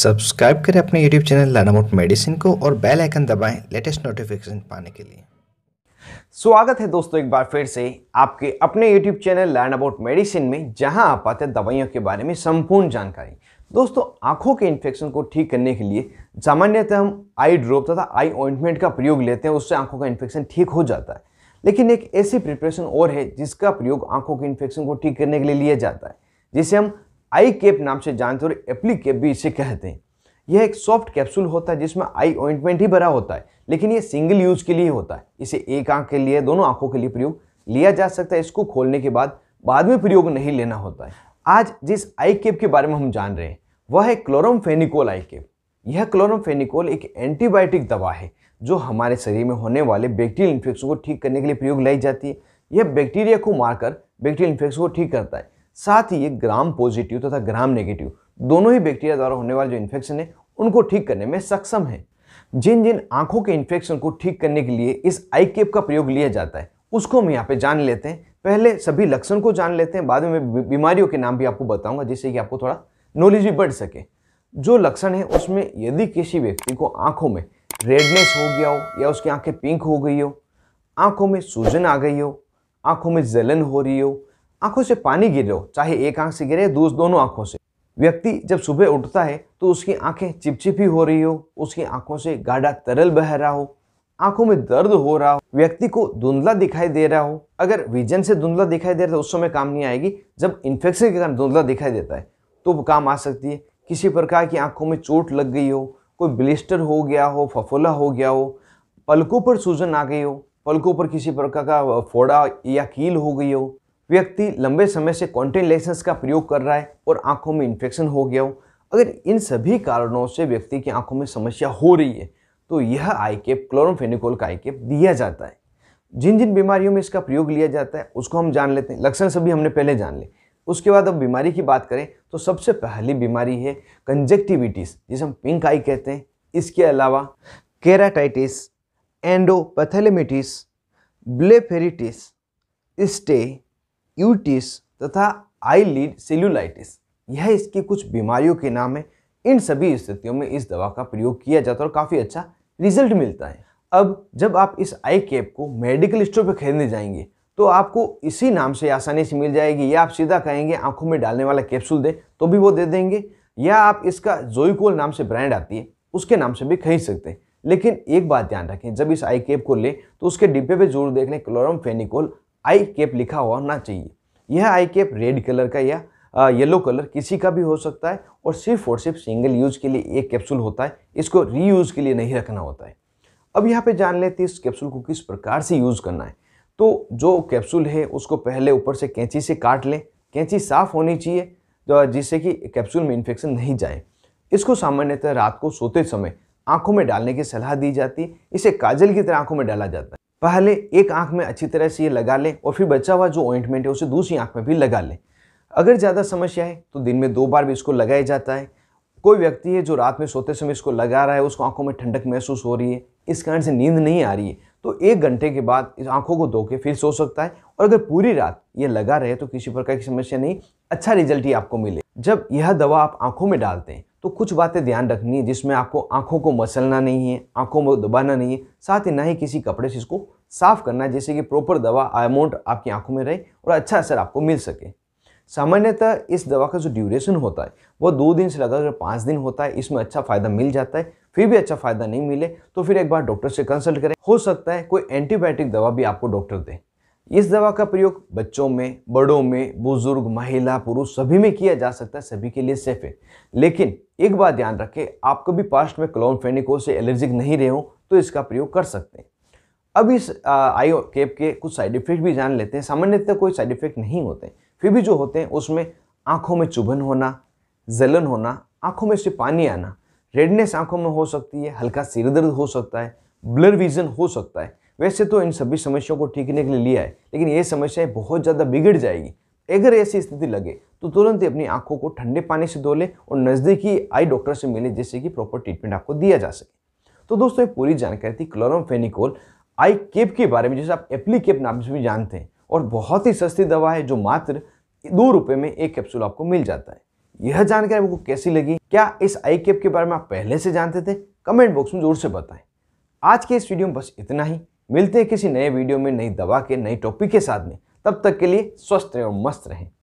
subscribe करें अपने YouTube channel लर्नामोट medicine को और बेल आइकन दबाएं लेटेस्ट नोटिफिकेशन पाने के लिए स्वागत है दोस्तों एक बार फिर से आपके अपने YouTube channel learn about medicine में जहां आप आते हैं दवाइयों के बारे में संपूर्ण जानकारी दोस्तों आंखों के इन्फेक्शन को ठीक करने के लिए सामान्यतः हम आई ड्रॉप तथा आई ऑइंटमेंट का प्रयोग लेते हैं उससे आंखों का इन्फेक्शन ठीक हो जाता है लेकिन एक ऐसी प्रिपरेशन और है जिसका प्रयोग आंखों के इन्फेक्शन को ठीक करने के लिए लिया जाता है जिसे हम आई केप नाम से जानते और एप्ली केप भी इसे कहते हैं यह एक सॉफ्ट कैप्सूल होता है जिसमें आई ऑइंटमेंट ही भरा होता है लेकिन ये सिंगल यूज के लिए होता है इसे एक आंख के लिए दोनों आंखों के लिए प्रयोग लिया जा सकता है इसको खोलने के बाद बाद में प्रयोग नहीं लेना होता है आज जिस आई केप के बारे में हम जान रहे हैं वह है क्लोरोमफेनिकोल आई केप यह क्लोरोमफेनिकोल एक एंटीबायोटिक दवा है जो हमारे शरीर में होने वाले बैक्टीरियल इन्फेक्शन को ठीक करने के लिए प्रयोग लाई जाती है यह बैक्टीरिया को मारकर बैक्टीरियल इन्फेक्शन को ठीक करता है साथ ही ये ग्राम पॉजिटिव तथा तो ग्राम नेगेटिव दोनों ही बैक्टीरिया द्वारा होने वाले जो इन्फेक्शन है उनको ठीक करने में सक्षम है जिन जिन आंखों के इन्फेक्शन को ठीक करने के लिए इस आई केप का प्रयोग लिया जाता है उसको हम यहाँ पे जान लेते हैं पहले सभी लक्षण को जान लेते हैं बाद में बीमारियों के नाम भी आपको बताऊंगा जिससे कि आपको थोड़ा नॉलेज भी बढ़ सके जो लक्षण है उसमें यदि किसी व्यक्ति को आंखों में रेडनेस हो गया हो या उसकी आंखें पिंक हो गई हो आंखों में सूजन आ गई हो आंखों में जलन हो रही हो आंखों से पानी गिर रहे हो चाहे एक आंख से गिरे दूस दोनों आंखों से व्यक्ति जब सुबह उठता है तो उसकी आंखें चिपचिपी हो रही हो उसकी आंखों से गाढ़ा तरल बह रहा हो आंखों में दर्द हो रहा हो व्यक्ति को धुंधला दिखाई दे रहा हो अगर विजन से धुंधला दिखाई दे रहा है तो उस समय काम नहीं आएगी जब इन्फेक्शन के कारण धुंधला दिखाई देता है तो काम आ सकती है किसी प्रकार की आंखों में चोट लग गई हो कोई ब्लिस्टर हो गया हो फफोला हो गया हो पलकों पर सूजन आ गई हो पलकों पर किसी प्रकार का फोड़ा या कील हो गई हो व्यक्ति लंबे समय से कॉन्टेंट लेंसेज का प्रयोग कर रहा है और आंखों में इन्फेक्शन हो गया हो अगर इन सभी कारणों से व्यक्ति की आंखों में समस्या हो रही है तो यह आई केप क्लोरोफेनिकोल का आई केप e दिया जाता है जिन जिन बीमारियों में इसका प्रयोग लिया जाता है उसको हम जान लेते हैं लक्षण सभी हमने पहले जान ले उसके बाद अब बीमारी की बात करें तो सबसे पहली बीमारी है कंजेक्टिविटीज जिसे हम पिंक आई कहते हैं इसके अलावा केराटाइटिस एंडोपैथेलेमिटिस ब्लेफेरिटिस स्टे यूटिस तथा आई लीड सेल्यूलाइटिस यह इसकी कुछ बीमारियों के नाम है इन सभी स्थितियों में इस दवा का प्रयोग किया जाता है और काफ़ी अच्छा रिजल्ट मिलता है अब जब आप इस आई कैप को मेडिकल स्टोर पर खरीदने जाएंगे तो आपको इसी नाम से आसानी से मिल जाएगी या आप सीधा कहेंगे आंखों में डालने वाला कैप्सूल दे तो भी वो दे देंगे या आप इसका जोईकोल नाम से ब्रांड आती है उसके नाम से भी खरीद सकते हैं लेकिन एक बात ध्यान रखें जब इस आई कैप को लें तो उसके डिब्बे पर जरूर देख लें क्लोरम फेनिकोल आई कैप लिखा हुआ होना चाहिए यह आई कैप रेड कलर का या येलो कलर किसी का भी हो सकता है और सिर्फ और सिर्फ सिंगल यूज़ के लिए एक कैप्सूल होता है इसको रीयूज़ के लिए नहीं रखना होता है अब यहाँ पे जान लेते हैं इस कैप्सूल को किस प्रकार से यूज़ करना है तो जो कैप्सूल है उसको पहले ऊपर से कैंची से काट लें कैंची साफ़ होनी चाहिए जो जिससे कि कैप्सूल में इन्फेक्शन नहीं जाए इसको सामान्यतः रात को सोते समय आँखों में डालने की सलाह दी जाती है इसे काजल की तरह आँखों में डाला जाता है पहले एक आंख में अच्छी तरह से ये लगा लें और फिर बचा हुआ जो ऑइंटमेंट है उसे दूसरी आंख में भी लगा लें अगर ज़्यादा समस्या है तो दिन में दो बार भी इसको लगाया जाता है कोई व्यक्ति है जो रात में सोते समय इसको लगा रहा है उसको आंखों में ठंडक महसूस हो रही है इस कारण से नींद नहीं आ रही है तो एक घंटे के बाद इस आंखों को धो के फिर सो सकता है और अगर पूरी रात ये लगा रहे तो किसी प्रकार की समस्या नहीं अच्छा रिजल्ट ही आपको मिले जब यह दवा आप आंखों में डालते हैं तो कुछ बातें ध्यान रखनी है जिसमें आपको आंखों को मसलना नहीं है आंखों में दबाना नहीं है साथ ही ना ही किसी कपड़े से इसको साफ़ करना है जैसे कि प्रॉपर दवा अमाउंट आपकी आंखों में रहे और अच्छा असर आपको मिल सके सामान्यतः इस दवा का जो ड्यूरेशन होता है वो दो दिन से लगातार पाँच दिन होता है इसमें अच्छा फ़ायदा मिल जाता है फिर भी अच्छा फ़ायदा नहीं मिले तो फिर एक बार डॉक्टर से कंसल्ट करें हो सकता है कोई एंटीबायोटिक दवा भी आपको डॉक्टर दें इस दवा का प्रयोग बच्चों में बड़ों में बुजुर्ग महिला पुरुष सभी में किया जा सकता है सभी के लिए सेफ है लेकिन एक बात ध्यान रखें आप कभी पास्ट में फेनिको से एलर्जिक नहीं रहे हो तो इसका प्रयोग कर सकते हैं अब इस आईओ केप के कुछ साइड इफेक्ट भी जान लेते हैं सामान्यतः कोई साइड इफेक्ट नहीं होते फिर भी जो होते हैं उसमें आँखों में चुभन होना जलन होना आँखों में से पानी आना रेडनेस आँखों में हो सकती है हल्का सिर दर्द हो सकता है ब्लर विजन हो सकता है वैसे तो इन सभी समस्याओं को ठीक के लिए लिया है लेकिन ये समस्याएं बहुत ज़्यादा बिगड़ जाएगी अगर ऐसी स्थिति लगे तो तुरंत ही अपनी आंखों को ठंडे पानी से धो लें और नज़दीकी आई डॉक्टर से मिलें जिससे कि प्रॉपर ट्रीटमेंट आपको दिया जा सके तो दोस्तों ये पूरी जानकारी थी फेनिकोल आई केप के बारे में जैसे आप एप्ली केप नाम से भी जानते हैं और बहुत ही सस्ती दवा है जो मात्र दो रुपये में एक कैप्सूल आपको मिल जाता है यह जानकारी आपको कैसी लगी क्या इस आई केप के बारे में आप पहले से जानते थे कमेंट बॉक्स में जरूर से बताएं आज के इस वीडियो में बस इतना ही मिलते हैं किसी नए वीडियो में नई दवा के नई टॉपिक के साथ में तब तक के लिए स्वस्थ रहें और मस्त रहें